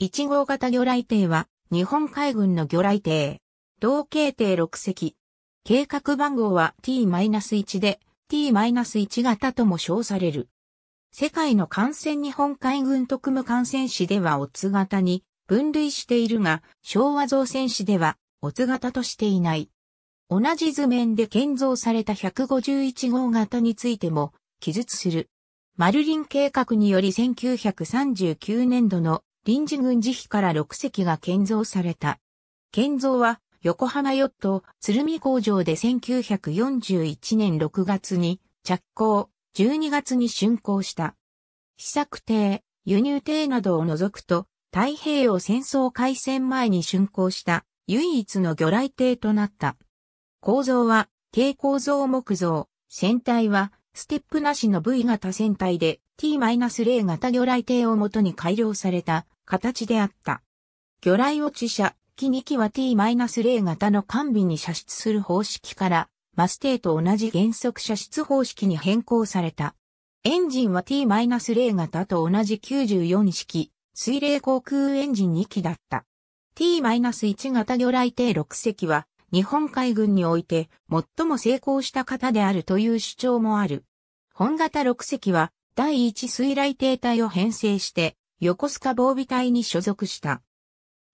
1号型魚雷艇は、日本海軍の魚雷艇。同型艇6隻。計画番号は T-1 で、T-1 型とも称される。世界の艦船日本海軍特務艦船誌ではオツ型に分類しているが、昭和造船誌ではオツ型としていない。同じ図面で建造された151号型についても記述する。マルリン計画により1939年度の臨時軍事費から6隻が建造された。建造は横浜ヨット鶴見工場で1941年6月に着工、12月に竣工した。試作艇、輸入艇などを除くと太平洋戦争開戦前に竣工した唯一の魚雷艇となった。構造は低構造木造、船体はステップなしの V 型船体で T-0 型魚雷艇をもとに改良された形であった。魚雷落ち車、機2機は T-0 型の完備に射出する方式から、マステーと同じ原則射出方式に変更された。エンジンは T-0 型と同じ94式、水冷航空エンジン2機だった。T-1 型魚雷艇6隻は、日本海軍において最も成功した型であるという主張もある。本型6隻は、第1水雷艇隊を編成して、横須賀防備隊に所属した。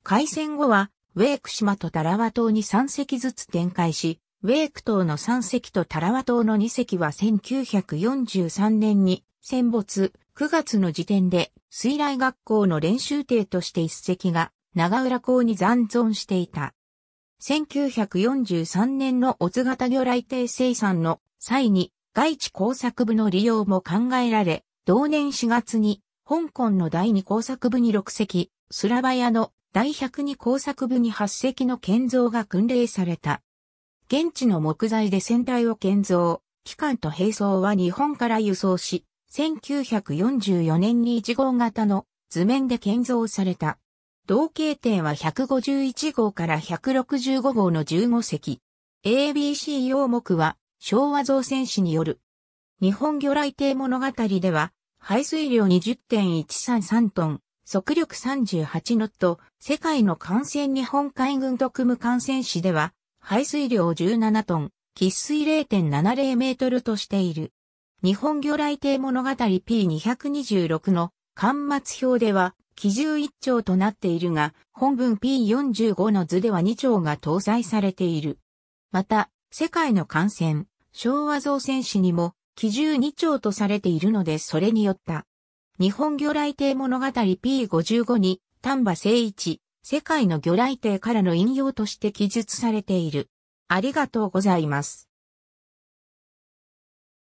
開戦後は、ウェーク島とタラワ島に3隻ずつ展開し、ウェーク島の3隻とタラワ島の2隻は1943年に戦没、9月の時点で水雷学校の練習艇として1隻が長浦港に残存していた。1943年のオツ型魚雷艇生産の際に外地工作部の利用も考えられ、同年4月に香港の第2工作部に6隻、スラバヤの第102工作部に8隻の建造が訓令された。現地の木材で船体を建造、機関と並走は日本から輸送し、1944年に1号型の図面で建造された。同型点は151号から165号の15隻。ABC 用目は昭和造船士による。日本魚雷艇物語では排水量20.133トン、速力38ノット、世界の艦船日本海軍と組む艦船市では、排水量17トン、喫水0.70メートルとしている。日本魚雷艇物語 P226 の巻末表では、基準1丁となっているが、本文 P45 の図では2丁が搭載されている。また、世界の艦船、昭和造船誌にも、基準二丁とされているのでそれによった。日本魚雷艇物語 P55 に丹波聖一、世界の魚雷艇からの引用として記述されている。ありがとうございます。